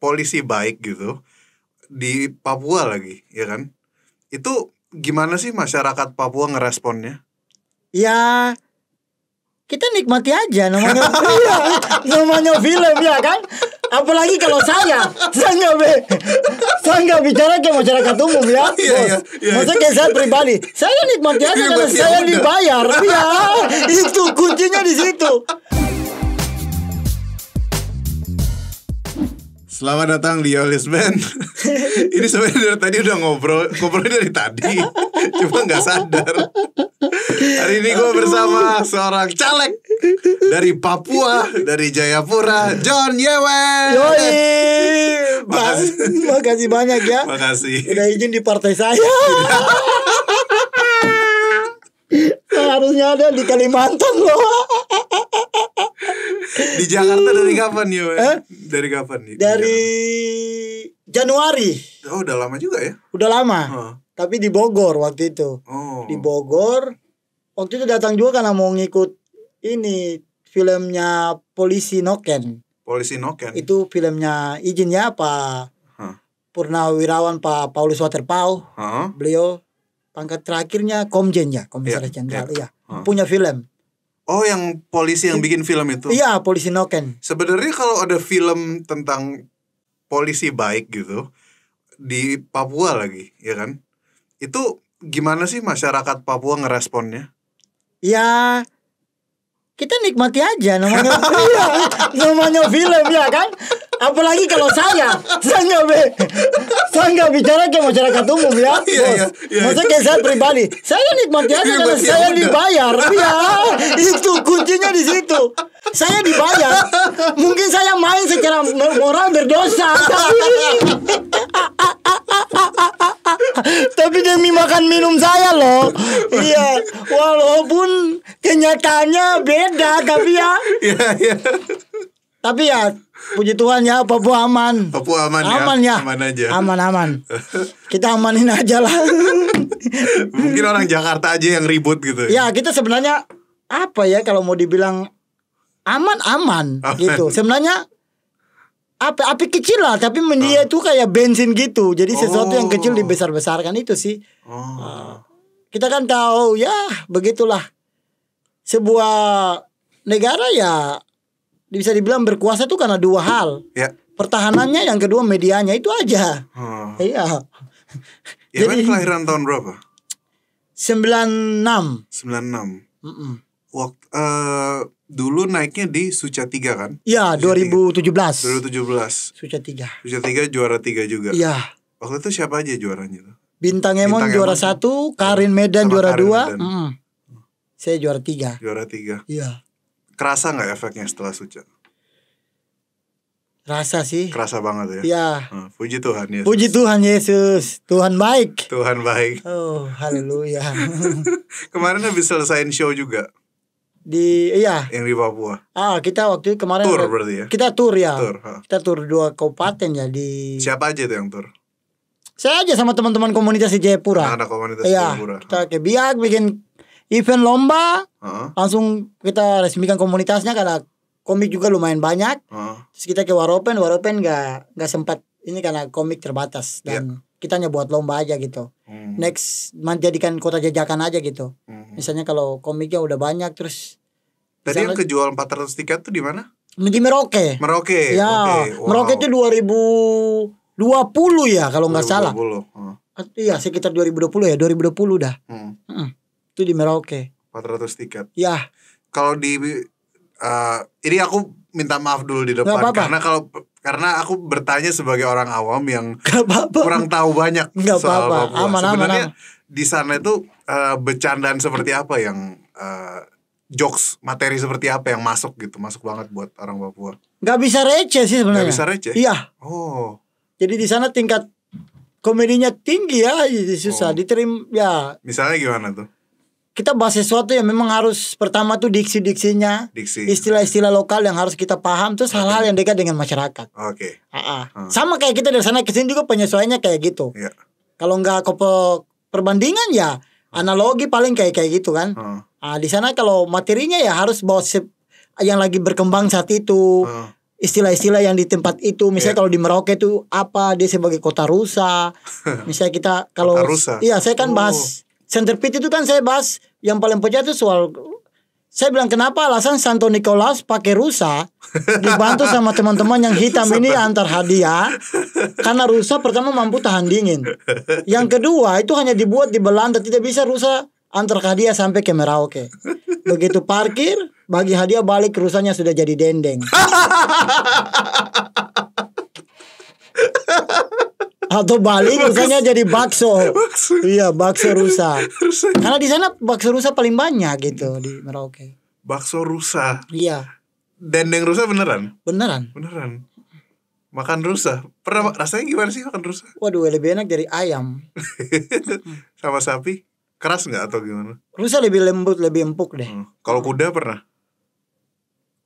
polisi baik gitu di Papua lagi, ya kan? Itu gimana sih masyarakat Papua ngeresponnya? Ya kita nikmati aja namanya iya, namanya film ya kan apalagi kalau saya saya nggak be saya nggak bicara ke masyarakat umum ya bos iya, iya, iya. maksudnya saya pribadi saya nikmati aja iya, karena iya, saya dibayar ya itu kuncinya di situ Selamat datang di Yolis Band. Ini sebenarnya dari tadi udah ngobrol, ngobrol dari tadi, cuma nggak sadar. Hari ini gue bersama seorang caleg dari Papua, dari Jayapura, John Yewen. Yoi, makasih, kasih banyak ya. Makasih. Udah izin di partai saya. Harusnya ada di Kalimantan loh. di Jakarta dari kapan Yewe? Eh? dari kapan nih? Dari iya. Januari. Oh, udah lama juga ya? Udah lama. Huh. Tapi di Bogor waktu itu. Oh. Di Bogor. Waktu itu datang juga karena mau ngikut ini filmnya Polisi Noken. Polisi Noken. Itu filmnya izinnya apa? Purnawirawan Pak Paulus Waterpau. Huh. Beliau pangkat terakhirnya Komjen ya, Komisaris iya, Jenderal yeah, yeah. ya. Huh. Punya film. Oh, yang polisi yang bikin film itu? Iya, polisi Noken. Sebenarnya kalau ada film tentang polisi baik gitu di Papua lagi, ya kan? Itu gimana sih masyarakat Papua ngeresponnya? Ya, kita nikmati aja namanya iya, namanya film ya kan apalagi kalau saya saya nggak saya nggak bicara ke masyarakat umum ya. Iya, iya, iya. Maksudnya kayak saya pribadi. Saya nikmati aja iya, karena iya, saya dibayar. Iya, itu kuncinya di situ. Saya dibayar. Mungkin saya main secara moral berdosa. Tapi demi makan minum saya loh. Iya, walaupun kenyataannya beda tapi ya. Iya, iya. Tapi ya puji Tuhan ya Papua aman. Papua aman, aman ya. ya. Aman aja. Aman aman. Kita amanin aja lah. Mungkin orang Jakarta aja yang ribut gitu. Ya kita sebenarnya apa ya kalau mau dibilang aman aman, aman. gitu. Sebenarnya api api kecil lah tapi dia oh. itu kayak bensin gitu. Jadi sesuatu oh. yang kecil oh. dibesar-besarkan itu sih. Oh. Ah. Kita kan tahu ya begitulah sebuah negara ya bisa dibilang berkuasa itu karena dua hal. Ya. Pertahanannya yang kedua medianya itu aja. Hmm. Iya. Ya, kan Jadi kelahiran tahun berapa? 96. 96. Mm -mm. Waktu uh, dulu naiknya di Suca 3 kan? Iya, 2017. 2017. Suca 3. Suca 3 juara 3 juga. Iya. Waktu itu siapa aja juaranya tuh? Bintang Emon Bintang juara 1, Karin Medan Sama juara 2. Mm Mm. saya juara 3. Juara 3. Iya. Kerasa nggak efeknya setelah suca? Rasa sih. Kerasa banget ya. Iya. Hmm, puji Tuhan Yesus. Puji Tuhan Yesus. Tuhan baik. Tuhan baik. Oh, haleluya. kemarin habis selesaiin show juga. Di iya. Yang di Papua. Ah, kita waktu kemarin tour berarti ya. Kita tour ya. Tour, Kita tour dua kabupaten ya di Siapa aja tuh yang tour? Saya aja sama teman-teman komunitas di Jayapura. Anak komunitas iya, Jayapura. Kita ke Biak bikin event lomba uh-huh. langsung kita resmikan komunitasnya karena komik juga lumayan banyak uh-huh. terus kita ke Waropen Waropen nggak nggak sempat ini karena komik terbatas dan yeah. kita hanya buat lomba aja gitu -huh. Hmm. next menjadikan kota jajakan aja gitu -huh. Hmm. misalnya kalau komiknya udah banyak terus tadi yang kejual 400 tiket tuh di mana di Merauke Merauke ya okay. wow. Merauke itu 2020 ya kalau nggak salah uh. iya sekitar 2020 ya 2020 dah hmm. Hmm itu di Merauke. 400 tiket. Ya. Kalau di uh, ini aku minta maaf dulu di depan apa -apa. karena kalau karena aku bertanya sebagai orang awam yang apa -apa. kurang tahu banyak Gak soal apa -apa. Papua. Aman, Sebenarnya aman, di sana itu uh, bercandaan seperti apa yang uh, jokes materi seperti apa yang masuk gitu masuk banget buat orang Papua Gak bisa receh sih sebenarnya Gak bisa receh iya oh jadi di sana tingkat komedinya tinggi ya jadi susah oh. diterima ya misalnya gimana tuh kita bahas sesuatu yang memang harus pertama tuh diksi-diksinya, Diksi. istilah-istilah lokal yang harus kita paham tuh hal hal-hal yang dekat dengan masyarakat. Oke. Okay. uh huh hmm. Sama kayak kita dari sana ke sini juga penyesuaiannya kayak gitu. Yeah. Kalau nggak ke perbandingan ya analogi paling kayak kayak gitu kan. Uh-huh. Uh, di sana kalau materinya ya harus bawa yang lagi berkembang saat itu. Uh-huh. istilah-istilah yang di tempat itu misalnya yeah. kalau di Merauke itu apa dia sebagai kota rusa misalnya kita kalau iya saya kan oh. bahas center pit itu kan saya bahas yang paling pecah itu soal saya bilang kenapa alasan Santo Nicholas pakai rusa dibantu sama teman-teman yang hitam ini antar hadiah karena rusa pertama mampu tahan dingin. Yang kedua itu hanya dibuat di Belanda tidak bisa rusa antar hadiah sampai ke Merauke. Begitu parkir bagi hadiah balik rusanya sudah jadi dendeng. atau Bali biasanya jadi bakso. bakso. Iya, bakso rusa. rusa. Karena di sana bakso rusa paling banyak gitu di Merauke. Bakso rusa. Iya. Dendeng rusa beneran? Beneran. Beneran. Makan rusa. Pernah rasanya gimana sih makan rusa? Waduh, lebih enak dari ayam. Sama sapi? Keras nggak atau gimana? Rusa lebih lembut, lebih empuk deh. Hmm. Kalau kuda pernah?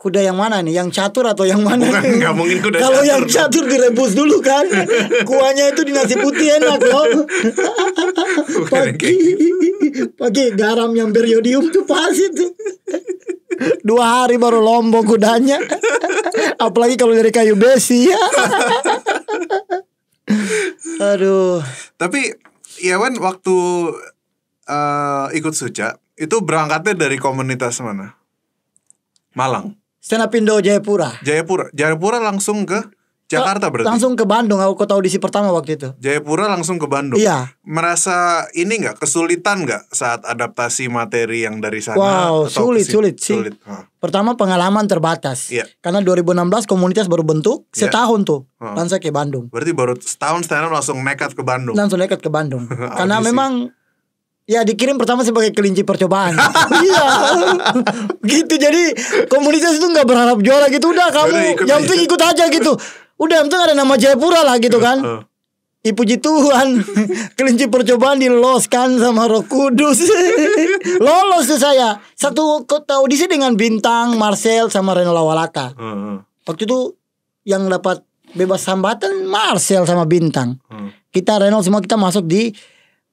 kuda yang mana nih? Yang catur atau yang mana? Bukan, gak mungkin kuda Kalau yang catur direbus dulu kan. Kuahnya itu di nasi putih enak loh. Pagi pagi garam yang beriodium tuh pas itu. Dua hari baru lombok kudanya. Apalagi kalau dari kayu besi ya. Aduh. Tapi ya Wan waktu uh, ikut suca itu berangkatnya dari komunitas mana? Malang. Stand up Indo Jayapura. Jayapura. Jayapura langsung ke Jakarta berarti. Langsung ke Bandung. Aku tahu audisi pertama waktu itu. Jayapura langsung ke Bandung. Iya. Merasa ini nggak kesulitan nggak saat adaptasi materi yang dari sana? Wow, sulit, sulit sih. Sulit. Huh. Pertama pengalaman terbatas. Iya. Karena 2016 komunitas baru bentuk iya. setahun tuh. Ha. Langsung ke Bandung. Berarti baru setahun setahun langsung nekat ke Bandung. Langsung nekat ke Bandung. Karena memang Ya dikirim pertama sebagai kelinci percobaan. iya. gitu jadi komunitas itu nggak berharap juara gitu udah kamu yang penting ikut aja gitu. Udah yang penting ada nama Jayapura lah gitu kan. Ipuji puji Tuhan Kelinci percobaan diloloskan sama roh kudus Lolos tuh saya Satu kota audisi dengan Bintang, Marcel, sama Reno Lawalata Waktu itu yang dapat bebas hambatan Marcel sama Bintang hmm. Kita Reno semua kita masuk di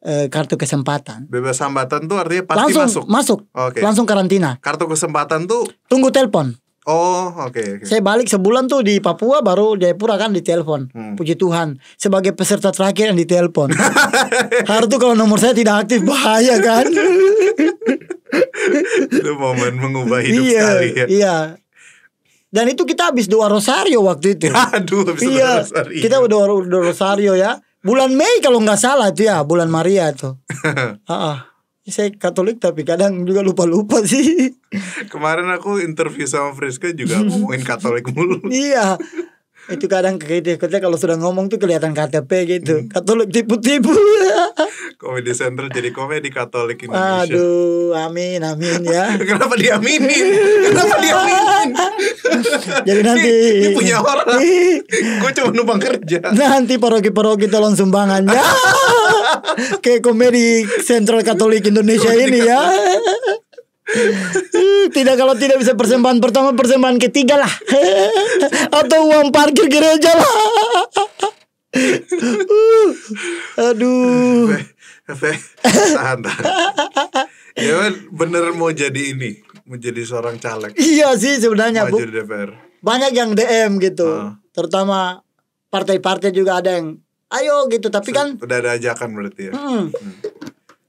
Eh, kartu kesempatan. Bebas hambatan tuh artinya pasti langsung masuk. Masuk. Okay. Langsung karantina. Kartu kesempatan tuh tunggu telepon. Oh, oke. Okay, okay. Saya balik sebulan tuh di Papua baru Jayapura kan ditelepon. Hmm. Puji Tuhan, sebagai peserta terakhir yang ditelepon. Kartu kalau nomor saya tidak aktif bahaya kan. Itu momen mengubah hidup iya, sekali ya. Iya. Dan itu kita habis doa rosario waktu itu. Aduh, habis iya, doa rosario. Kita udah doa rosario ya bulan Mei kalau nggak salah itu ya bulan Maria tuh. uh -uh. Saya Katolik tapi kadang juga lupa-lupa sih. Kemarin aku interview sama Friska juga ngomongin Katolik mulu. iya, itu kadang kritiknya kalau sudah ngomong tuh kelihatan KTP gitu. Hmm. Katolik tipu-tipu. komedi Central jadi komedi Katolik Indonesia. Aduh, amin, amin ya. Kenapa diaminin? Kenapa diaminin? jadi nanti ini, punya orang. Gue cuma numpang kerja. Nanti paroki-paroki tolong sumbangan ya. Kayak komedi Central Katolik Indonesia ini ya. Hmm, tidak kalau tidak bisa persembahan pertama persembahan ketiga lah atau uang parkir gereja lah uh, aduh tahan tahan ya bener mau jadi ini mau jadi seorang caleg iya sih sebenarnya bu banyak yang DM gitu uh. terutama partai-partai juga ada yang ayo gitu tapi kan udah ada ajakan berarti ya hmm. Hmm.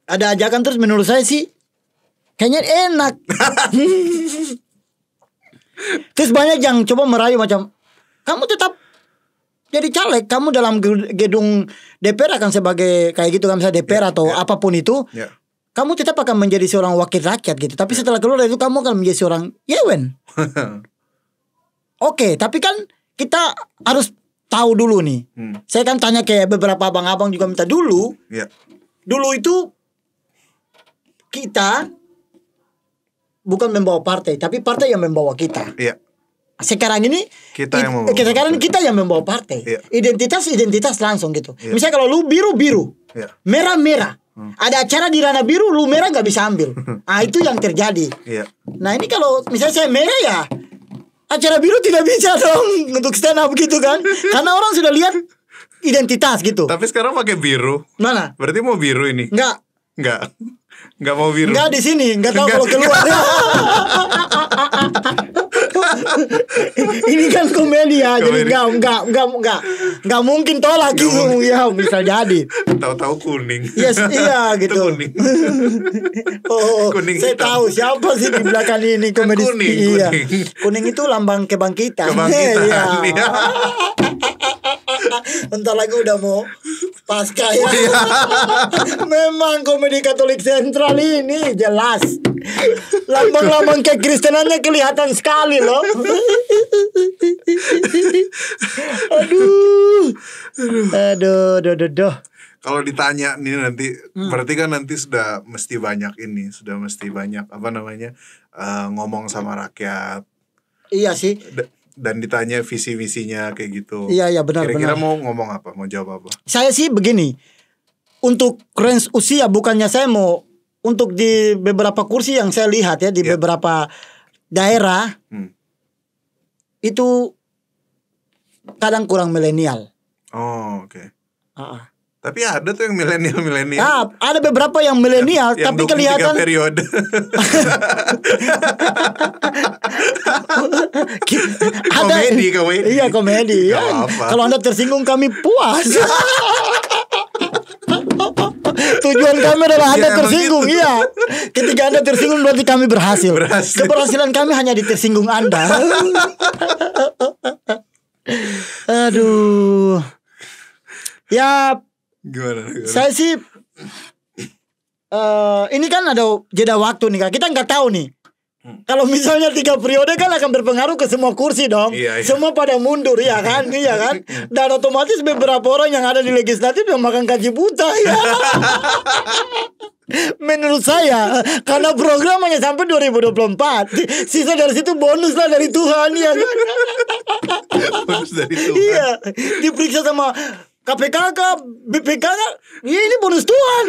ada ajakan terus menurut saya sih kayaknya enak terus banyak yang coba merayu macam kamu tetap jadi caleg kamu dalam gedung DPR akan sebagai kayak gitu kan misalnya DPR yeah, atau yeah. apapun itu yeah. kamu tetap akan menjadi seorang wakil rakyat gitu tapi ya. setelah keluar dari itu kamu akan menjadi seorang yewen oke okay, tapi kan kita harus tahu dulu nih hmm. saya kan tanya kayak beberapa abang-abang juga minta dulu yeah. dulu itu kita bukan membawa partai, tapi partai yang membawa kita. Iya. Sekarang ini kita yang membawa kita sekarang partai. kita yang membawa partai. Iya. Identitas identitas langsung gitu. Iya. Misalnya kalau lu biru biru, iya. merah merah. Hmm. Ada acara di ranah biru, lu merah nggak bisa ambil. ah itu yang terjadi. Iya. Nah ini kalau misalnya saya merah ya, acara biru tidak bisa dong untuk stand up gitu kan, karena orang sudah lihat identitas gitu. Tapi sekarang pakai biru. Mana? Berarti mau biru ini? Nggak, nggak. Gak mau biru. Gak di sini, gak tahu kalau keluar. ini kan komedi ya, jadi nggak nggak nggak nggak nggak mungkin tau lagi gitu ya bisa jadi. tau tau kuning. Yes, iya gitu. Itu kuning. Oh, oh, kuning saya hitam. tahu siapa sih di belakang ini kan komedi. kuning, iya. kuning. kuning itu lambang kebangkitan. Kebangkitan. iya. iya. Bentar lagi udah mau pasca ya. Oh, iya. Memang komedi Katolik sentral ini jelas. Lambang-lambang kayak Kristenannya kelihatan sekali loh. aduh. Aduh, aduh, aduh, aduh kalau ditanya nih nanti hmm. berarti kan nanti sudah mesti banyak ini sudah mesti banyak apa namanya uh, ngomong sama rakyat iya sih dan ditanya visi visinya kayak gitu. Iya iya benar. Kira-kira benar. mau ngomong apa? Mau jawab apa? Saya sih begini. Untuk range usia bukannya saya mau untuk di beberapa kursi yang saya lihat ya di yeah. beberapa daerah hmm. itu kadang kurang milenial. Oh oke. Okay. Uh -uh. Ah. Tapi ada tuh yang milenial-milenial. Nah, ada beberapa yang milenial tapi kelihatan periode. ada komedi, komedi. Iya, komedi. Ya. Kalau Anda tersinggung kami puas. Tujuan kami adalah Anda ya, tersinggung, gitu. iya. Ketika Anda tersinggung berarti kami berhasil. berhasil. Keberhasilan kami hanya di tersinggung Anda. Aduh. Ya Gimana, gimana? Saya sih uh, ini kan ada jeda waktu nih kak. Kita nggak tahu nih. Hmm. Kalau misalnya tiga periode kan akan berpengaruh ke semua kursi dong, iya, iya. semua pada mundur ya kan, iya kan, dan otomatis beberapa orang yang ada di legislatif yang makan gaji buta ya. Menurut saya Karena program hanya sampai 2024 Sisa dari situ bonus lah dari Tuhan ya kan? Bonus dari Tuhan Iya Diperiksa sama KPK ke BPK ya ini bonus Tuhan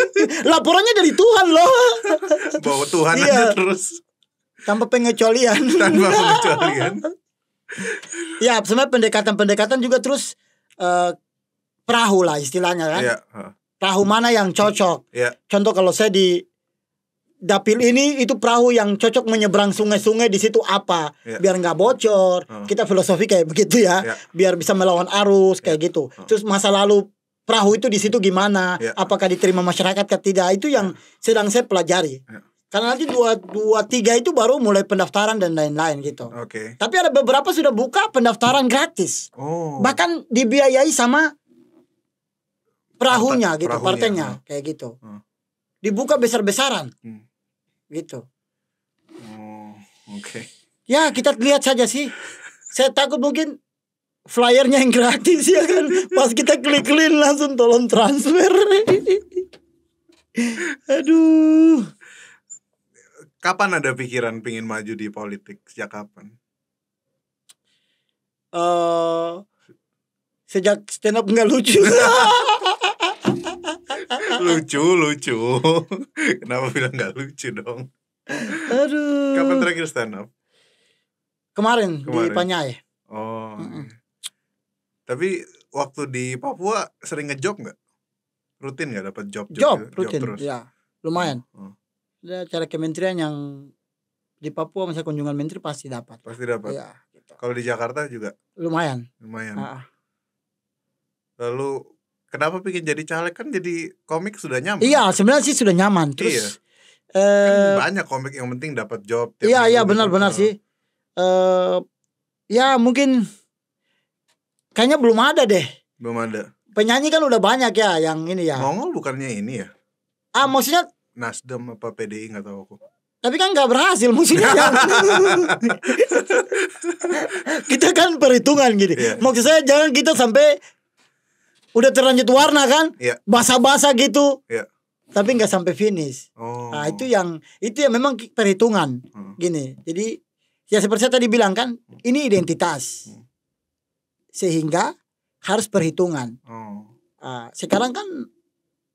laporannya dari Tuhan loh bawa Tuhan iya. aja terus tanpa pengecualian tanpa pengecualian ya sebenarnya pendekatan-pendekatan juga terus uh, perahu lah istilahnya kan yeah. perahu mana yang cocok yeah. contoh kalau saya di dapil ini itu perahu yang cocok menyeberang sungai-sungai di situ apa yeah. biar nggak bocor uh. kita filosofi kayak begitu ya yeah. biar bisa melawan arus kayak yeah. gitu uh. terus masa lalu perahu itu di situ gimana yeah. apakah diterima masyarakat atau tidak itu yang yeah. sedang saya pelajari yeah. karena nanti dua dua tiga itu baru mulai pendaftaran dan lain-lain gitu okay. tapi ada beberapa sudah buka pendaftaran gratis oh. bahkan dibiayai sama perahunya Pantat, gitu perahunya. partainya kayak gitu uh. dibuka besar-besaran hmm gitu oh oke okay. ya kita lihat saja sih saya takut mungkin flyernya yang gratis ya kan pas kita klik-klik langsung tolong transfer aduh kapan ada pikiran pingin maju di politik sejak kapan uh, sejak stand up nggak lucu lucu, lucu. Kenapa bilang nggak lucu dong? Aduh. Kapan terakhir stand up? Kemarin, Kemarin. di Panyai. Oh. Mm -mm. Tapi waktu di Papua sering ngejob nggak? Rutin nggak dapat job? Job, gitu? job rutin. Job terus? Ya, lumayan. Oh. ya, oh. cara kementerian yang di Papua masa kunjungan menteri pasti dapat. Pasti dapat. Ya, Kalau di Jakarta juga? Lumayan. Lumayan. Ah. Lalu Kenapa bikin jadi caleg kan jadi komik sudah nyaman. Iya, sebenarnya sih sudah nyaman. Iya. Terus iya. kan eh, banyak komik yang penting dapat job. Iya, iya benar-benar gitu. sih. Eh, ya mungkin kayaknya belum ada deh. Belum ada. Penyanyi kan udah banyak ya yang ini ya. Mongol bukannya ini ya? Ah, maksudnya Nasdem apa PDI nggak tahu aku tapi kan nggak berhasil maksudnya. ya. kita kan perhitungan gini yeah. maksud saya jangan kita sampai udah terlanjut warna kan yeah. basah-basah gitu yeah. tapi nggak sampai finish oh. nah itu yang itu yang memang perhitungan hmm. gini jadi ya seperti saya tadi bilang kan hmm. ini identitas hmm. sehingga harus perhitungan oh. nah, sekarang kan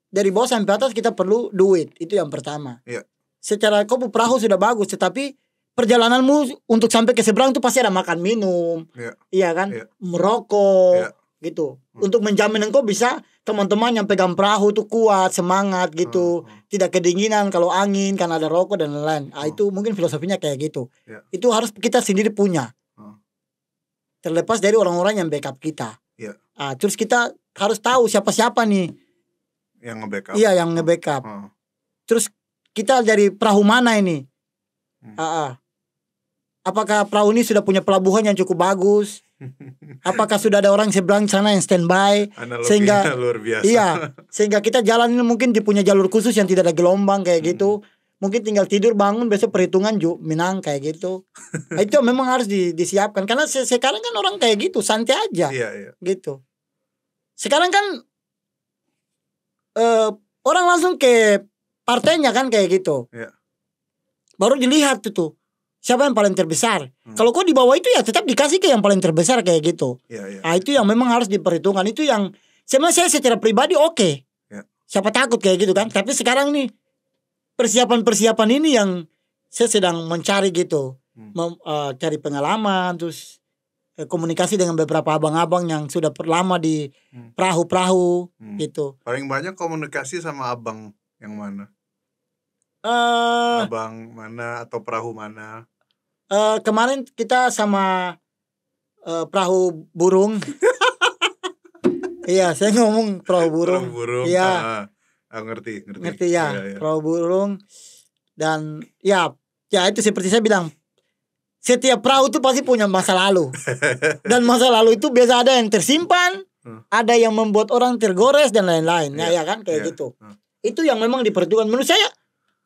dari bawah sampai atas kita perlu duit itu yang pertama yeah. secara kopu perahu sudah bagus tetapi perjalananmu untuk sampai ke seberang tuh pasti ada makan minum, yeah. iya kan, yeah. merokok, yeah gitu hmm. untuk menjamin engkau bisa teman-teman yang pegang perahu tuh kuat semangat gitu hmm. hmm. tidak kedinginan kalau angin karena ada rokok dan lain-lain nah, itu mungkin filosofinya kayak gitu yeah. itu harus kita sendiri punya hmm. terlepas dari orang-orang yang backup kita yeah. Ya. nah, terus kita harus tahu siapa-siapa nih yang ngebackup iya yang ngebackup backup hmm. terus kita dari perahu mana ini hmm. Ah, ah. apakah perahu ini sudah punya pelabuhan yang cukup bagus Apakah sudah ada orang seberang sana yang standby Analoginya sehingga luar biasa. iya sehingga kita jalan ini mungkin dipunya jalur khusus yang tidak ada gelombang kayak gitu. hmm. gitu mungkin tinggal tidur bangun besok perhitungan ju menang kayak gitu nah, itu memang harus di, disiapkan karena se sekarang kan orang kayak gitu santai aja iya, iya. gitu sekarang kan uh, orang langsung ke partainya kan kayak gitu iya. baru dilihat itu siapa yang paling terbesar. Hmm. Kalau kau di bawah itu ya tetap dikasih ke yang paling terbesar kayak gitu. Ya, ya, nah itu yang memang harus diperhitungkan. Itu yang sebenarnya saya secara pribadi oke. Okay. Ya. Siapa takut kayak gitu kan? Tapi sekarang nih persiapan-persiapan ini yang saya sedang mencari gitu, hmm. Mem, uh, cari pengalaman terus eh, komunikasi dengan beberapa abang-abang yang sudah lama di hmm. perahu-perahu hmm. gitu. Paling banyak komunikasi sama abang yang mana? uh, abang mana atau perahu mana uh, kemarin kita sama uh, perahu burung iya saya ngomong perahu burung perahu burung iya uh, ngerti ngerti ngerti ya, ya, ya perahu burung dan ya ya itu seperti saya bilang setiap perahu itu pasti punya masa lalu dan masa lalu itu biasa ada yang tersimpan hmm. ada yang membuat orang tergores dan lain-lain ya, iya. ya kan kayak ya. gitu hmm. itu yang memang diperhitungkan menurut saya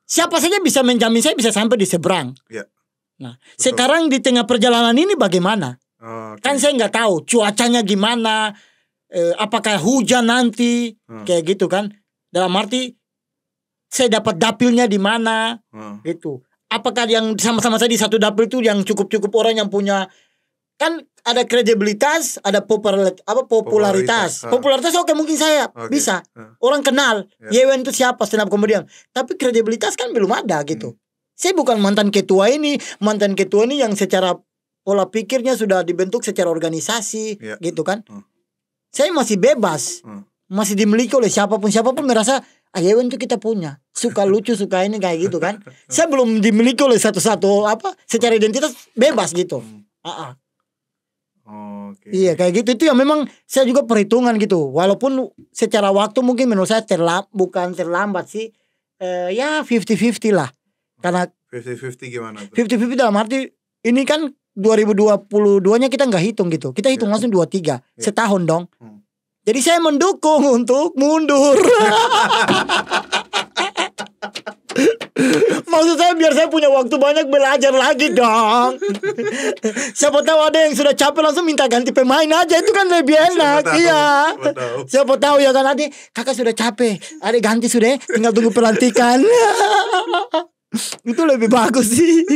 siapa saja bisa menjamin saya bisa sampai di seberang. Ya. Nah, Betul. sekarang di tengah perjalanan ini bagaimana? Oh, okay. Kan saya nggak tahu cuacanya gimana, eh, apakah hujan nanti, hmm. kayak gitu kan? Dalam arti saya dapat dapilnya di mana, hmm. Itu. Apakah yang sama-sama saya di satu dapil itu yang cukup-cukup orang yang punya kan ada kredibilitas, ada popularitas, apa popularitas. Popularitas, popularitas oke mungkin saya okay. bisa. Orang kenal yeah. Yewen itu siapa stand up comedian. Tapi kredibilitas kan belum ada gitu. Hmm. Saya bukan mantan ketua ini, mantan ketua ini yang secara pola pikirnya sudah dibentuk secara organisasi yeah. gitu kan. Hmm. Saya masih bebas. Hmm. Masih dimiliki oleh siapapun siapapun merasa ah Yewen itu kita punya suka lucu suka ini kayak gitu kan saya belum dimiliki oleh satu-satu apa secara identitas bebas gitu hmm. uh -uh. Okay. Iya kayak gitu itu ya memang saya juga perhitungan gitu walaupun secara waktu mungkin menurut saya terlambat bukan terlambat sih eh, ya fifty fifty lah karena fifty fifty gimana Fifty fifty dalam arti ini kan 2022-nya kita nggak hitung gitu. Kita hitung yeah. langsung tiga yeah. setahun dong. Hmm. Jadi saya mendukung untuk mundur. Maksud saya biar saya punya waktu banyak belajar lagi dong. Siapa tahu ada yang sudah capek langsung minta ganti pemain aja itu kan lebih enak. Iya. Siapa iya. Siapa tahu. ya kan nanti kakak sudah capek. Adik ganti sudah ya. tinggal tunggu pelantikan. itu lebih bagus sih.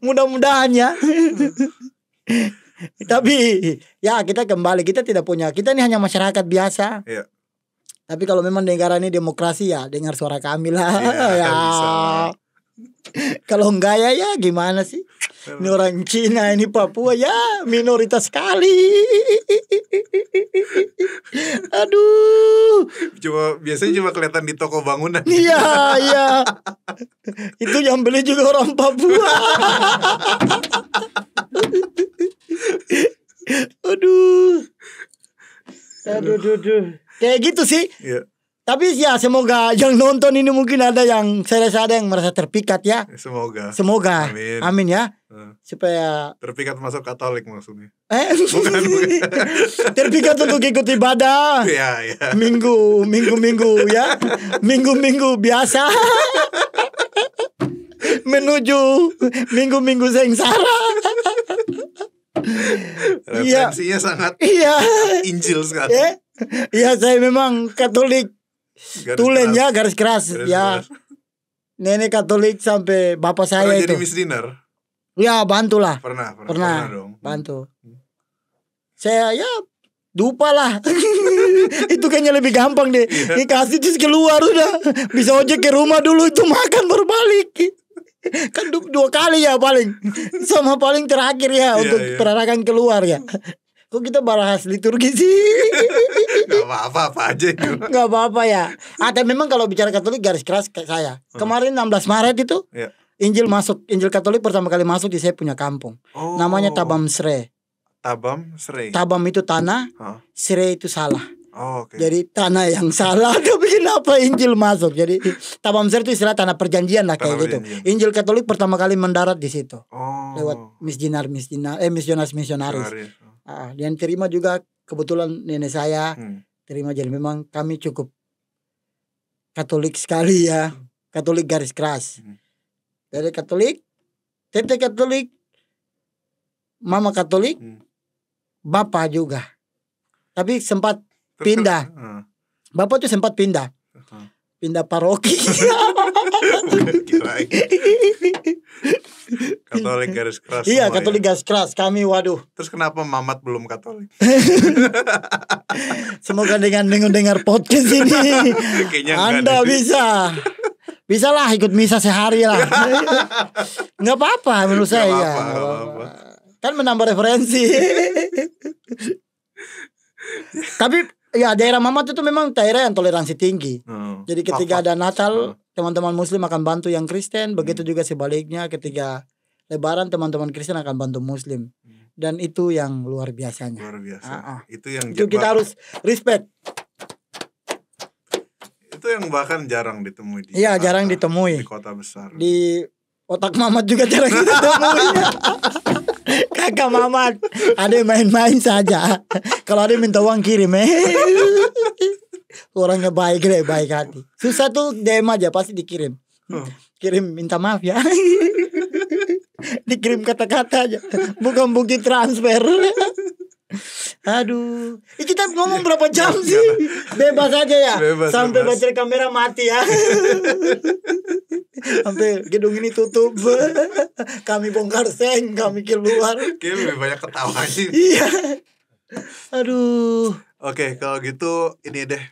Mudah-mudahan ya. Tapi ya kita kembali kita tidak punya kita ini hanya masyarakat biasa. Iya tapi kalau memang negara ini demokrasi ya dengar suara kami lah iya, ya. ya. kalau enggak ya ya gimana sih? Ini orang Cina, ini Papua ya minoritas sekali. Aduh. Cuma biasanya cuma kelihatan di toko bangunan. Iya, iya. Itu yang beli juga orang Papua. Aduh. Aduh, aduh. aduh kayak gitu sih yeah. Tapi ya semoga yang nonton ini mungkin ada yang saya rasa ada yang merasa terpikat ya. ya semoga. Semoga. Amin. Amin ya. Supaya terpikat masuk Katolik maksudnya. Eh, bukan. bukan. terpikat untuk ikut ibadah. Iya, iya. Minggu, minggu-minggu ya. Minggu-minggu biasa. Menuju minggu-minggu sengsara. Referensinya ya. sangat Iya. Injil sekali. Yeah. Iya saya memang Katolik. Garis Tulen ya, keras. ya garis keras garis ya. Keras. Nenek Katolik sampai bapak saya Pernah itu. jadi Miss Dinner. Ya bantu lah. Pernah, pernah, pernah, pernah dong. Bantu. Hmm. Saya ya dupa lah. itu kayaknya lebih gampang deh. Yeah. Dikasih terus keluar udah. Bisa ojek ke rumah dulu itu makan baru balik kan dua kali ya paling sama paling terakhir ya yeah, untuk yeah. peranakan keluar ya Kok kita bahas liturgi sih? Gak apa-apa apa aja Gak apa-apa ya Atau ah, memang kalau bicara Katolik garis keras kayak saya hmm. Kemarin 16 Maret itu yeah. Injil masuk Injil Katolik pertama kali masuk di saya punya kampung oh. Namanya Tabam Sre Tabam Sre Tabam itu tanah huh? Sre itu salah Oh, okay. Jadi tanah yang salah tapi kenapa Injil masuk? Jadi Tabam Sre itu istilah tanah perjanjian lah kayak tanah gitu. Injil Katolik pertama kali mendarat di situ. Oh. Lewat misjinar misjinar eh misionaris misionaris. Oh uh, yang terima juga kebetulan nenek saya hmm. terima jadi memang kami cukup Katolik sekali ya Katolik garis keras hmm. dari Katolik tete Katolik mama Katolik hmm. bapak juga tapi sempat pindah ah. bapak tuh sempat pindah pindah paroki Katolik iya. garis keras. Iya, Katolik garis keras. Kami waduh. Terus kenapa Mamat belum Katolik? Semoga dengan dengar dengar podcast ini Anda bisa bisa lah ikut misa sehari lah nggak apa-apa menurut saya apa, ya apa, apa. kan menambah referensi tapi ya daerah Mamat itu memang daerah yang toleransi tinggi hmm. jadi ketika Papa. ada Natal hmm teman-teman muslim akan bantu yang Kristen, begitu juga sebaliknya ketika lebaran teman-teman Kristen akan bantu muslim. Hmm. Dan itu yang luar biasanya. Luar biasa. Uh -uh. Itu yang itu kita harus respect. Itu yang bahkan jarang ditemui di Iya, jarang ditemui. Di kota besar. Di otak Mamat juga jarang ditemui. Kakak Mamat, ada main-main saja. Kalau ada minta uang kirim eh orangnya baik deh baik hati susah tuh DM aja pasti dikirim hmm. kirim minta maaf ya dikirim kata-kata aja bukan bukti transfer Aduh, eh, kita ngomong iya. berapa jam iya. sih? Bebas aja ya. Bebas, Sampai bebas. baca kamera mati ya. Sampai gedung ini tutup. kami bongkar seng, kami keluar. Kayaknya lebih banyak ketawa sih. Iya. Aduh. Oke, okay, kalau gitu ini deh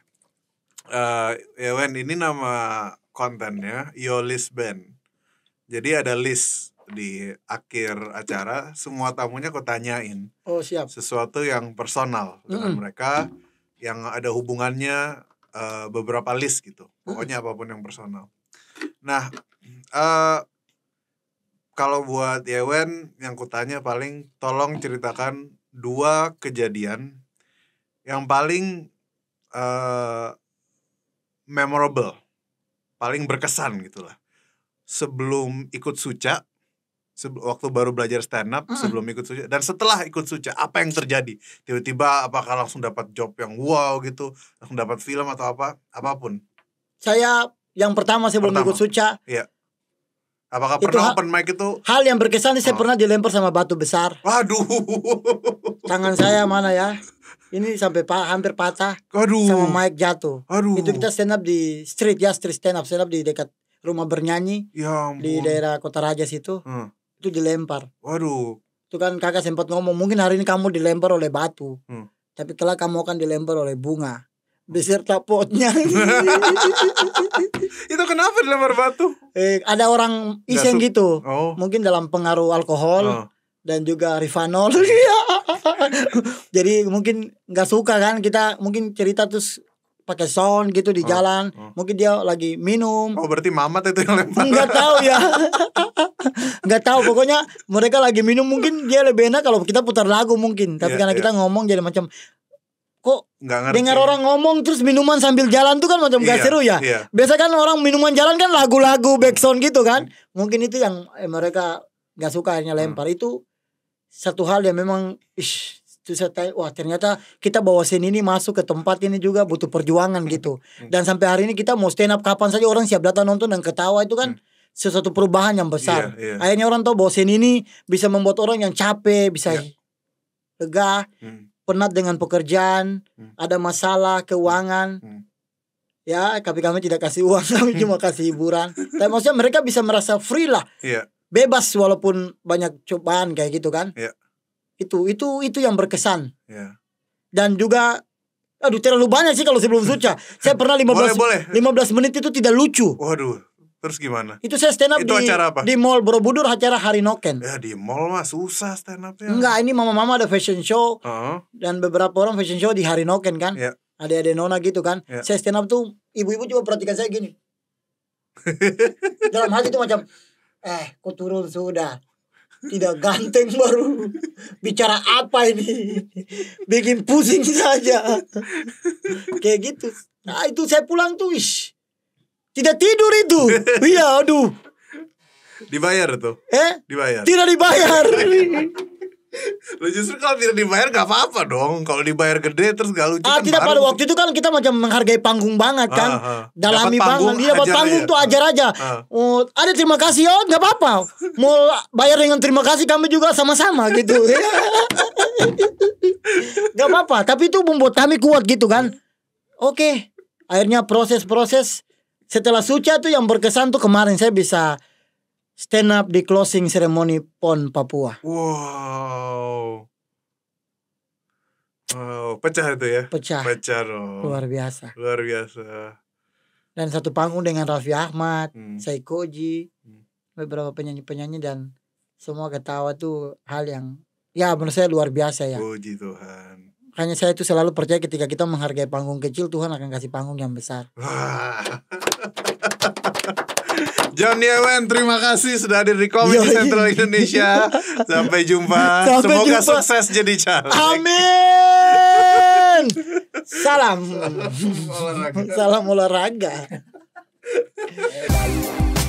uh, ya ini nama kontennya Your List Band. Jadi ada list di akhir acara semua tamunya aku tanyain. Oh siap. Sesuatu yang personal dengan mm -hmm. mereka yang ada hubungannya uh, beberapa list gitu. Pokoknya mm -hmm. apapun yang personal. Nah, uh, kalau buat Yewen yang kutanya paling tolong ceritakan dua kejadian yang paling uh, memorable paling berkesan gitu lah sebelum ikut suca waktu baru belajar stand up mm. sebelum ikut suca dan setelah ikut suca apa yang terjadi tiba-tiba apakah langsung dapat job yang wow gitu langsung dapat film atau apa apapun saya yang pertama sih belum ikut suca yeah. Apakah itu pernah open mic itu? Hal yang berkesan saya oh. pernah dilempar sama batu besar. Waduh. Tangan saya mana ya? Ini sampai pa hampir patah. Aduh. Sama mic jatuh. Aduh. Itu kita stand up di street ya, street stand up stand up di dekat rumah bernyanyi. Ya ampun. Di daerah Kota Raja situ. Hmm. Itu dilempar. Waduh. Itu kan kakak sempat ngomong mungkin hari ini kamu dilempar oleh batu. Hmm. Tapi kelak kamu akan dilempar oleh bunga beserta potnya itu kenapa dilempar batu eh, ada orang iseng gitu oh. mungkin dalam pengaruh alkohol oh. dan juga rifanol jadi mungkin nggak suka kan kita mungkin cerita terus pakai sound gitu di oh, jalan oh. mungkin dia lagi minum oh berarti mamat itu yang lempar nggak tahu ya nggak tahu pokoknya mereka lagi minum mungkin dia lebih enak kalau kita putar lagu mungkin tapi yeah, karena yeah. kita iya. ngomong jadi macam kok Dengar orang ngomong terus minuman sambil jalan tuh kan macam gak iya, seru ya. Iya. Biasa kan orang minuman jalan kan lagu-lagu backsound gitu kan. Mungkin itu yang eh, mereka nggak suka akhirnya hmm. lempar hmm. itu satu hal yang memang ish, itu saya tanya, wah ternyata kita bawa seni ini masuk ke tempat ini juga butuh perjuangan hmm. gitu. Hmm. Dan sampai hari ini kita mau stand up kapan saja orang siap datang nonton dan ketawa itu kan hmm. sesuatu perubahan yang besar. Yeah, yeah. Akhirnya orang tahu bahwa seni ini bisa membuat orang yang capek bisa yeah. lega. Hmm penat dengan pekerjaan, hmm. ada masalah keuangan. Hmm. hmm. Ya, tapi kami tidak kasih uang, kami cuma hmm. kasih hiburan. Tapi maksudnya mereka bisa merasa free lah. Yeah. Bebas walaupun banyak cobaan kayak gitu kan. Yeah. Itu itu itu yang berkesan. Yeah. Dan juga aduh terlalu banyak sih kalau sebelum suca. Saya pernah 15 belas lima belas menit itu tidak lucu. Waduh. Terus gimana? Itu saya stand up itu di acara apa? di Mall Borobudur acara Hari Noken. Ya di mall mah susah stand up ya. Enggak, ini mama-mama ada fashion show. Uh -huh. Dan beberapa orang fashion show di Hari Noken kan. Yeah. Ada ada nona gitu kan. Yeah. Saya stand up tuh ibu-ibu juga perhatikan saya gini. Dalam hati tuh macam eh kok turun sudah tidak ganteng baru bicara apa ini bikin pusing saja kayak gitu nah itu saya pulang tuh ish tidak tidur itu. Iya, aduh. Dibayar tuh. Eh? Dibayar. Tidak dibayar. Lu justru kalau tidak dibayar gak apa-apa dong Kalau dibayar gede terus gak lucu ah, kan Tidak pada waktu itu kan kita macam menghargai panggung banget kan ah, ah. Dalami panggung, Dia dapat panggung ya. tuh ajar aja ah. Uh, Ada terima kasih oh gak apa-apa Mau bayar dengan terima kasih kami juga sama-sama gitu Gak apa-apa Tapi itu membuat kami kuat gitu kan Oke okay. Akhirnya proses-proses setelah Suca tuh yang berkesan tuh kemarin saya bisa stand up di closing ceremony PON Papua. Wow. Wow, pecah itu ya. Pecah. Pecah dong. Luar biasa. Luar biasa. Dan satu panggung dengan Raffi Ahmad, hmm. Saikoji, hmm. beberapa penyanyi-penyanyi dan semua ketawa tuh hal yang ya menurut saya luar biasa ya. Puji Tuhan. Hanya saya itu selalu percaya ketika kita menghargai panggung kecil Tuhan akan kasih panggung yang besar. John Yewen, terima kasih sudah hadir di Komedi Central Indonesia. Sampai jumpa. Sampai Semoga jumpa. sukses jadi caleg. Amin. Salam. Salam olahraga. Salam olahraga.